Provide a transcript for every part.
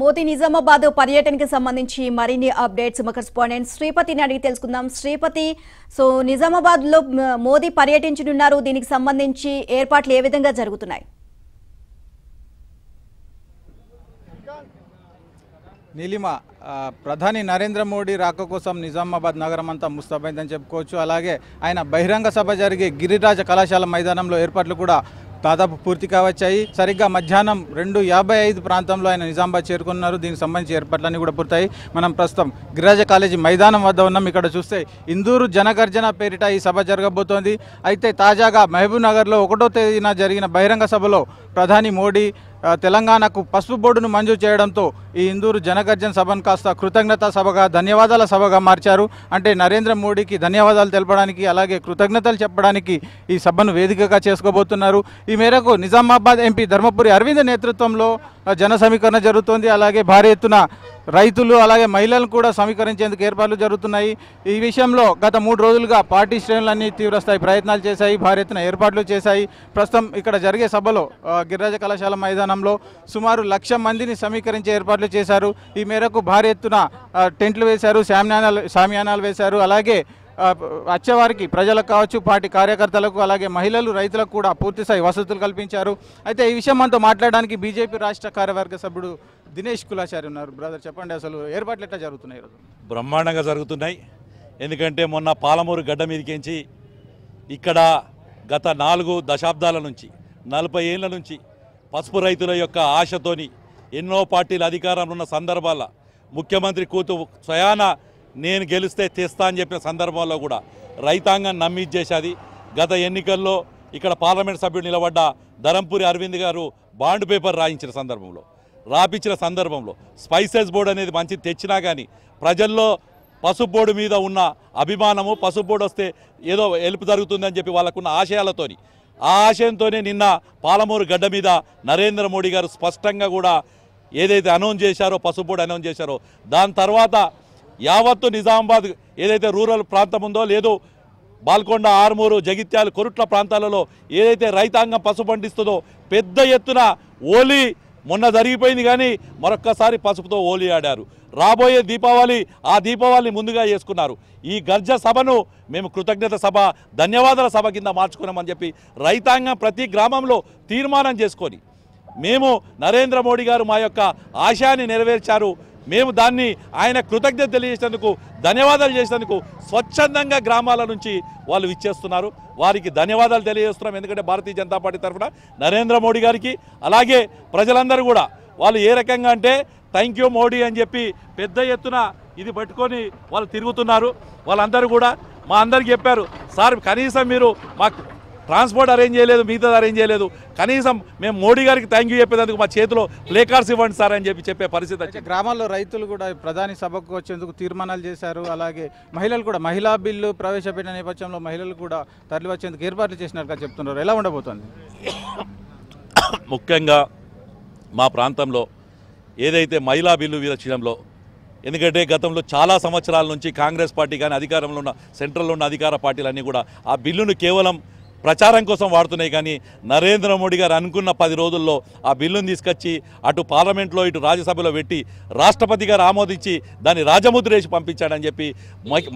మోదీ నిజామాబాద్ పర్యటనకి సంబంధించి మరిన్ని అప్డేట్స్ మా కరెస్పాండెంట్ శ్రీపతిని అడిగి తెలుసుకుందాం శ్రీపతి సో నిజామాబాద్ లో మోదీ పర్యటించనున్నారు దీనికి సంబంధించి ఏర్పాట్లు ఏ విధంగా జరుగుతున్నాయి నీలిమ ప్రధాని నరేంద్ర మోడీ రాక కోసం నిజామాబాద్ నగరం అంతా ముస్తాబైందని చెప్పుకోవచ్చు అలాగే ఆయన బహిరంగ సభ జరిగే గిరిరాజ కళాశాల మైదానంలో ఏర్పాట్లు కూడా దాదాపు పూర్తి కావచ్చాయి సరిగ్గా మధ్యాహ్నం రెండు యాభై ఐదు ప్రాంతంలో ఆయన నిజామాబాద్ చేరుకున్నారు దీనికి సంబంధించి ఏర్పాట్లన్నీ కూడా పూర్తయి మనం ప్రస్తుతం గిరిరాజ కాలేజీ మైదానం వద్ద ఉన్నాం ఇక్కడ చూస్తే ఇందూరు జనగర్జన పేరిట ఈ సభ జరగబోతోంది అయితే తాజాగా మహబూబ్ నగర్లో ఒకటో తేదీన జరిగిన బహిరంగ సభలో ప్రధాని మోడీ తెలంగాణకు పసుపు బోర్డును మంజూరు చేయడంతో ఈ ఇందూరు జనగర్జన సభను కాస్త కృతజ్ఞత సభగా ధన్యవాదాల సభగా మార్చారు అంటే నరేంద్ర మోడీకి ధన్యవాదాలు తెలపడానికి అలాగే కృతజ్ఞతలు చెప్పడానికి ఈ సభను వేదికగా చేసుకోబోతున్నారు ఈ మేరకు నిజామాబాద్ ఎంపీ ధర్మపురి అరవింద్ నేతృత్వంలో జన సమీకరణ జరుగుతోంది అలాగే భారీ ఎత్తున రైతులు అలాగే మహిళలను కూడా సమీకరించేందుకు ఏర్పాట్లు జరుగుతున్నాయి ఈ విషయంలో గత మూడు రోజులుగా పార్టీ శ్రేణులన్నీ తీవ్రస్థాయి ప్రయత్నాలు చేశాయి భారీ ఎత్తున ఏర్పాట్లు చేశాయి ప్రస్తుతం ఇక్కడ జరిగే సభలో గిరిరాజ కళాశాల మైదానంలో సుమారు లక్ష మందిని సమీకరించే ఏర్పాట్లు చేశారు ఈ మేరకు భారీ ఎత్తున టెంట్లు వేశారు శామ్యానాలు శామ్యానాలు వేశారు అలాగే వచ్చేవారికి ప్రజలకు కావచ్చు పార్టీ కార్యకర్తలకు అలాగే మహిళలు రైతులకు కూడా పూర్తిస్థాయి వసతులు కల్పించారు అయితే ఈ విషయం మనతో మాట్లాడడానికి బీజేపీ రాష్ట్ర కార్యవర్గ సభ్యుడు దినేష్ కులాచారి ఉన్నారు బ్రదర్ చెప్పండి అసలు ఏర్పాట్లు ఎట్లా జరుగుతున్నాయి బ్రహ్మాండంగా జరుగుతున్నాయి ఎందుకంటే మొన్న పాలమూరు గడ్డ మీదకించి ఇక్కడ గత నాలుగు దశాబ్దాల నుంచి నలభై ఏళ్ళ నుంచి పసుపు రైతుల యొక్క ఆశతోని ఎన్నో పార్టీలు అధికారంలో ఉన్న సందర్భాల ముఖ్యమంత్రి కూతు స్వయాన నేను గెలిస్తే తెస్తా అని చెప్పిన సందర్భంలో కూడా రైతాంగం నమ్మిచ్చేసేది గత ఎన్నికల్లో ఇక్కడ పార్లమెంట్ సభ్యుడు నిలబడ్డ ధరంపూరి అరవింద్ గారు బాండ్ పేపర్ రాయించిన సందర్భంలో రాపించిన సందర్భంలో స్పైసెస్ బోర్డు అనేది మంచిది తెచ్చినా కానీ ప్రజల్లో పసుపు బోర్డు మీద ఉన్న అభిమానము పసుపు బోర్డు వస్తే ఏదో ఎలుపు జరుగుతుందని చెప్పి వాళ్ళకున్న ఆశయాలతోని ఆ ఆశయంతోనే నిన్న పాలమూరు గడ్డ మీద నరేంద్ర మోడీ గారు స్పష్టంగా కూడా ఏదైతే అనౌన్స్ చేశారో పసుపు బోర్డు అనౌన్స్ చేశారో దాని తర్వాత యావత్తు నిజామాబాద్ ఏదైతే రూరల్ ప్రాంతం ఉందో లేదో బాల్కొండ ఆర్మూరు జగిత్యాల కొరుట్ల ప్రాంతాలలో ఏదైతే రైతాంగం పసుపు పండిస్తుందో పెద్ద ఎత్తున ఓలీ మొన్న జరిగిపోయింది కానీ మరొక్కసారి పసుపుతో ఓలీ ఆడారు రాబోయే దీపావళి ఆ దీపావళిని ముందుగా చేసుకున్నారు ఈ గర్జ సభను మేము కృతజ్ఞత సభ ధన్యవాదాల సభ కింద మార్చుకున్నామని చెప్పి రైతాంగం ప్రతి గ్రామంలో తీర్మానం చేసుకొని మేము నరేంద్ర మోడీ గారు మా యొక్క ఆశయాన్ని నెరవేర్చారు మేము దాన్ని ఆయన కృతజ్ఞత తెలియజేసినందుకు ధన్యవాదాలు చేసినందుకు స్వచ్ఛందంగా గ్రామాల నుంచి వాళ్ళు ఇచ్చేస్తున్నారు వారికి ధన్యవాదాలు తెలియజేస్తున్నాం ఎందుకంటే భారతీయ జనతా పార్టీ తరఫున నరేంద్ర మోడీ గారికి అలాగే ప్రజలందరూ కూడా వాళ్ళు ఏ రకంగా అంటే థ్యాంక్ యూ మోడీ అని చెప్పి పెద్ద ఎత్తున ఇది పట్టుకొని వాళ్ళు తిరుగుతున్నారు వాళ్ళందరూ కూడా మా అందరికి చెప్పారు సార్ కనీసం మీరు మాకు ట్రాన్స్పోర్ట్ అరేంజ్ చేయలేదు మిగతాది అరేంజ్ చేయలేదు కనీసం మేము మోడీ గారికి థ్యాంక్ యూ చెప్పేందుకు మా చేతిలో ప్లే కార్డ్స్ ఇవ్వండి సార్ అని చెప్పి చెప్పే పరిస్థితి గ్రామాల్లో రైతులు కూడా ప్రధాని సభకు వచ్చేందుకు తీర్మానాలు చేశారు అలాగే మహిళలు కూడా మహిళా బిల్లు ప్రవేశపెట్టిన నేపథ్యంలో మహిళలు కూడా తరలి వచ్చేందుకు ఏర్పాట్లు చేసినట్టుగా చెప్తున్నారు ఎలా ఉండబోతుంది ముఖ్యంగా మా ప్రాంతంలో ఏదైతే మహిళా బిల్లు విషయంలో ఎందుకంటే గతంలో చాలా సంవత్సరాల నుంచి కాంగ్రెస్ పార్టీ కానీ అధికారంలో ఉన్న సెంట్రల్లో ఉన్న అధికార పార్టీలన్నీ కూడా ఆ బిల్లును కేవలం ప్రచారం కోసం వాడుతున్నాయి కానీ నరేంద్ర మోడీ గారు అనుకున్న పది రోజుల్లో ఆ బిల్లును తీసుకొచ్చి అటు పార్లమెంట్లో ఇటు రాజ్యసభలో పెట్టి రాష్ట్రపతి గారు ఆమోదించి దాన్ని రాజముద్ర వేసి పంపించాడని చెప్పి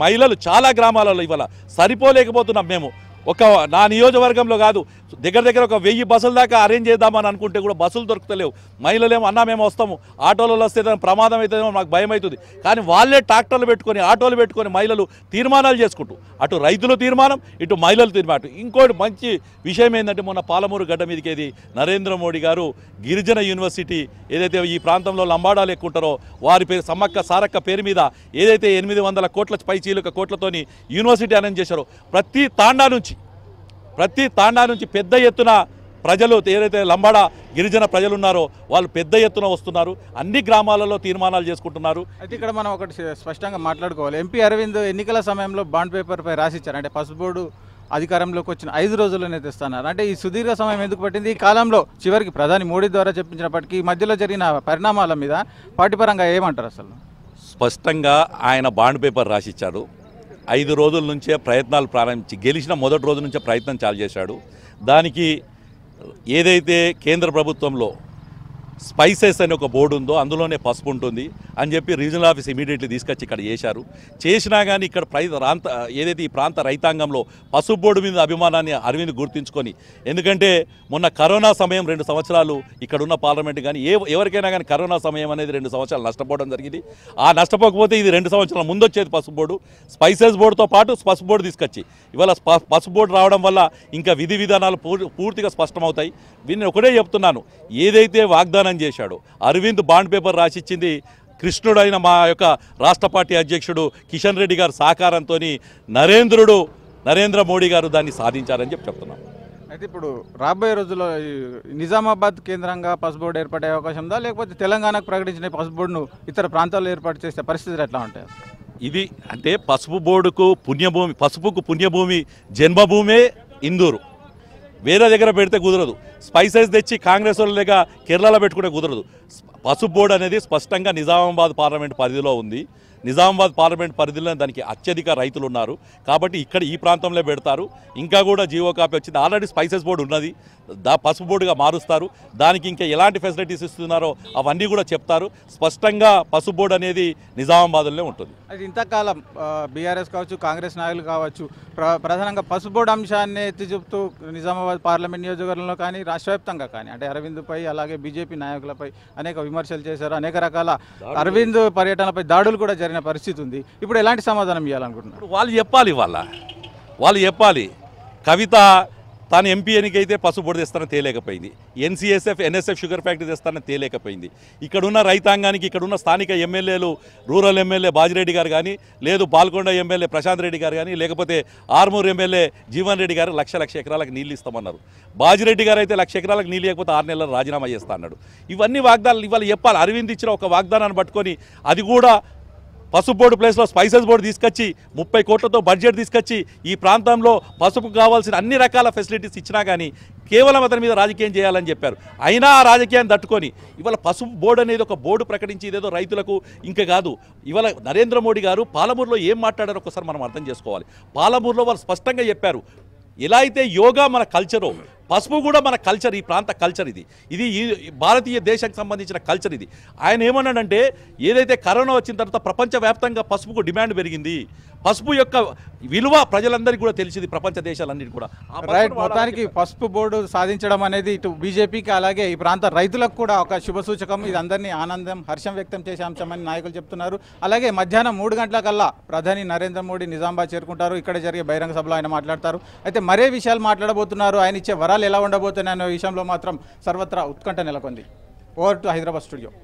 మహిళలు చాలా గ్రామాలలో ఇవాళ సరిపోలేకపోతున్నాం మేము ఒక నా నియోజకవర్గంలో కాదు దగ్గర దగ్గర ఒక వెయ్యి బస్సుల దాకా అరేంజ్ చేద్దామని అనుకుంటే కూడా బస్సులు దొరుకుతలేవు మహిళలేమో అన్నా మేము వస్తాము ఆటోలలో వస్తే ప్రమాదం అవుతుందేమో మాకు భయం అవుతుంది కానీ వాళ్ళే ట్రాక్టర్లు పెట్టుకొని ఆటోలు పెట్టుకొని మహిళలు తీర్మానాలు చేసుకుంటూ అటు రైతుల తీర్మానం ఇటు మహిళలు తీర్మానం ఇంకోటి మంచి విషయం ఏంటంటే మొన్న పాలమూరు గడ్డ మీదకి ఏది నరేంద్ర మోడీ గారు గిరిజన యూనివర్సిటీ ఏదైతే ఈ ప్రాంతంలో లంబాడాలు ఎక్కువ ఉంటారో వారి పేరు సమ్మక్క సారక్క పేరు మీద ఏదైతే ఎనిమిది వందల కోట్ల పైచీలక కోట్లతోని యూనివర్సిటీ అనేది చేశారో ప్రతి తాండా నుంచి ప్రతి తాండా నుంచి పెద్ద ఎత్తున ప్రజలు ఏదైతే లంబాడ గిరిజన ప్రజలు ఉన్నారో వాళ్ళు పెద్ద ఎత్తున వస్తున్నారు అన్ని గ్రామాలలో తీర్మానాలు చేసుకుంటున్నారు అయితే ఇక్కడ మనం ఒకటి స్పష్టంగా మాట్లాడుకోవాలి ఎంపీ అరవింద్ ఎన్నికల సమయంలో బాండ్ పేపర్పై రాసిచ్చారు అంటే పసుపు బోర్డు అధికారంలోకి వచ్చిన ఐదు రోజుల్లోనే తెస్తున్నారు అంటే ఈ సుదీర్ఘ సమయం ఎందుకు పట్టింది ఈ కాలంలో చివరికి ప్రధాని మోడీ ద్వారా చెప్పించినప్పటికీ ఈ మధ్యలో జరిగిన పరిణామాల మీద పార్టీ పరంగా ఏమంటారు అసలు స్పష్టంగా ఆయన బాండ్ పేపర్ రాసిచ్చాడు ఐదు రోజుల నుంచే ప్రయత్నాలు ప్రారంభించి గెలిచిన మొదటి రోజు నుంచే ప్రయత్నం చాలు చేశాడు దానికి ఏదైతే కేంద్ర ప్రభుత్వంలో స్పైసెస్ అనే ఒక బోర్డు ఉందో అందులోనే పసుపు ఉంటుంది అని చెప్పి రీజనల్ ఆఫీస్ ఇమీడియట్లీ తీసుకొచ్చి ఇక్కడ చేశారు చేసినా కానీ ఇక్కడ ప్రై ప్రాంత ఏదైతే ఈ ప్రాంత రైతాంగంలో పసుపు బోర్డు మీద అభిమానాన్ని అరవింద్ గుర్తించుకొని ఎందుకంటే మొన్న కరోనా సమయం రెండు సంవత్సరాలు ఇక్కడ ఉన్న పార్లమెంట్ కానీ ఏ ఎవరికైనా కానీ కరోనా సమయం అనేది రెండు సంవత్సరాలు నష్టపోవడం జరిగింది ఆ నష్టపోకపోతే ఇది రెండు సంవత్సరాల ముందు వచ్చేది పసుపు బోర్డు స్పైసెస్ బోర్డుతో పాటు పసుపు బోర్డు తీసుకొచ్చి ఇవాళ పసుపు బోర్డు రావడం వల్ల ఇంకా విధి విధానాలు పూర్తిగా స్పష్టమవుతాయి వీళ్ళని ఒకటే చెప్తున్నాను ఏదైతే వాగ్దానం దొంగతనం చేశాడు అరవింద్ బాండ్ పేపర్ రాసిచ్చింది కృష్ణుడైన మా యొక్క రాష్ట్ర పార్టీ అధ్యక్షుడు కిషన్ రెడ్డి గారు సహకారంతో నరేంద్రుడు నరేంద్ర మోడీ గారు దాన్ని సాధించారని చెప్పి చెప్తున్నాం అయితే ఇప్పుడు రాబోయే రోజుల్లో నిజామాబాద్ కేంద్రంగా పసు బోర్డు ఏర్పడే అవకాశం ఉందా లేకపోతే తెలంగాణకు ప్రకటించిన పసు బోర్డును ఇతర ప్రాంతాల్లో ఏర్పాటు చేసే పరిస్థితులు ఎట్లా ఉంటాయి ఇది అంటే పసుపు బోర్డుకు పుణ్యభూమి పసుపుకు పుణ్యభూమి జన్మభూమే ఇందూరు వేరే దగ్గర పెడితే కుదరదు స్పైసెస్ తెచ్చి కాంగ్రెస్ వాళ్ళు లేక కేరళలో పెట్టుకుంటే కుదరదు పసుపు బోర్డు అనేది స్పష్టంగా నిజామాబాద్ పార్లమెంట్ పరిధిలో ఉంది నిజామాబాద్ పార్లమెంట్ పరిధిలో దానికి అత్యధిక రైతులు ఉన్నారు కాబట్టి ఇక్కడ ఈ ప్రాంతంలో పెడతారు ఇంకా కూడా జీవో కాపీ వచ్చింది ఆల్రెడీ స్పైసెస్ బోర్డు ఉన్నది దా పసుపు బోర్డుగా మారుస్తారు దానికి ఇంకా ఎలాంటి ఫెసిలిటీస్ ఇస్తున్నారో అవన్నీ కూడా చెప్తారు స్పష్టంగా పసుపు బోర్డు అనేది నిజామాబాద్లోనే ఉంటుంది అది ఇంతకాలం బీఆర్ఎస్ కావచ్చు కాంగ్రెస్ నాయకులు కావచ్చు ప్రధానంగా పసుపు బోర్డు అంశాన్ని ఎత్తి చెబుతూ నిజామాబాద్ పార్లమెంట్ నియోజకవర్గంలో కానీ రాష్ట్ర కానీ అంటే అరవింద్పై అలాగే బీజేపీ నాయకులపై అనేక విమర్శలు చేశారు అనేక రకాల అరవింద్ పర్యటనపై దాడులు కూడా జరిగిన పరిస్థితి ఉంది ఇప్పుడు ఎలాంటి సమాధానం ఇవ్వాలనుకుంటున్నారు వాళ్ళు చెప్పాలి వాళ్ళ వాళ్ళు చెప్పాలి కవిత తాను ఎంపీ అయితే పసుపొడి తెస్తానని తేలేకపోయింది ఎన్సీఎస్ఎఫ్ ఎన్ఎస్ఎఫ్ షుగర్ ఫ్యాక్టరీ తెస్తానని తేలేకపోయింది ఇక్కడున్న రైతాంగానికి ఇక్కడున్న స్థానిక ఎమ్మెల్యేలు రూరల్ ఎమ్మెల్యే బాజిరెడ్డి గారు కానీ లేదు పాల్కొండ ఎమ్మెల్యే ప్రశాంత్ రెడ్డి గారు కానీ లేకపోతే ఆర్మూర్ ఎమ్మెల్యే జీవన్ రెడ్డి గారు లక్ష లక్ష ఎకరాలకు నీళ్ళు ఇస్తామన్నారు బాజిరెడ్డి గారు అయితే లక్ష ఎకరాలకు నీళ్ళు లేకపోతే ఆరు నెలలు రాజీనామా చేస్తా అన్నాడు ఇవన్నీ వాగ్దానాలు ఇవాళ చెప్పాలి అరవింద్ ఇచ్చిన ఒక వాగ్దానాన్ని పట్టుకొని అది కూడా పసుపు బోర్డు ప్లేస్లో స్పైసెస్ బోర్డు తీసుకొచ్చి ముప్పై కోట్లతో బడ్జెట్ తీసుకొచ్చి ఈ ప్రాంతంలో పసుపు కావాల్సిన అన్ని రకాల ఫెసిలిటీస్ ఇచ్చినా కానీ కేవలం అతని మీద రాజకీయం చేయాలని చెప్పారు అయినా ఆ రాజకీయాన్ని తట్టుకొని ఇవాళ పసుపు బోర్డు అనేది ఒక బోర్డు ప్రకటించి ఇదేదో రైతులకు ఇంకా కాదు ఇవాళ నరేంద్ర మోడీ గారు పాలమూరులో ఏం మాట్లాడారో ఒకసారి మనం అర్థం చేసుకోవాలి పాలమూరులో వాళ్ళు స్పష్టంగా చెప్పారు ఎలా అయితే యోగా మన కల్చరో పసుపు కూడా మన కల్చర్ ఈ ప్రాంత కల్చర్ ఇది ఇది భారతీయ దేశానికి సంబంధించిన కల్చర్ ఇది ఆయన ఏమన్నాడంటే ఏదైతే కరోనా వచ్చిన తర్వాత ప్రపంచవ్యాప్తంగా పసుపుకు డిమాండ్ పెరిగింది పసుపు యొక్క విలువ ప్రజలందరికీ కూడా తెలిసింది ప్రపంచ దేశాలన్నిటి కూడా మొత్తానికి పసుపు బోర్డు సాధించడం అనేది ఇటు బీజేపీకి అలాగే ఈ ప్రాంత రైతులకు కూడా ఒక శుభ సూచకం ఇది అందరినీ ఆనందం హర్షం వ్యక్తం చేసే అంశమని నాయకులు చెప్తున్నారు అలాగే మధ్యాహ్నం మూడు గంటల ప్రధాని నరేంద్ర మోడీ నిజామాబాద్ చేరుకుంటారు ఇక్కడ జరిగే బహిరంగ సభలో ఆయన మాట్లాడతారు అయితే మరే విషయాలు మాట్లాడబోతున్నారు ఆయన ఇచ్చే వరాలు ఫలితాలు ఎలా ఉండబోతున్నాయనే విషయంలో మాత్రం సర్వత్రా ఉత్కంఠ నెలకొంది ఓవర్ టు హైదరాబాద్ స్టూడియో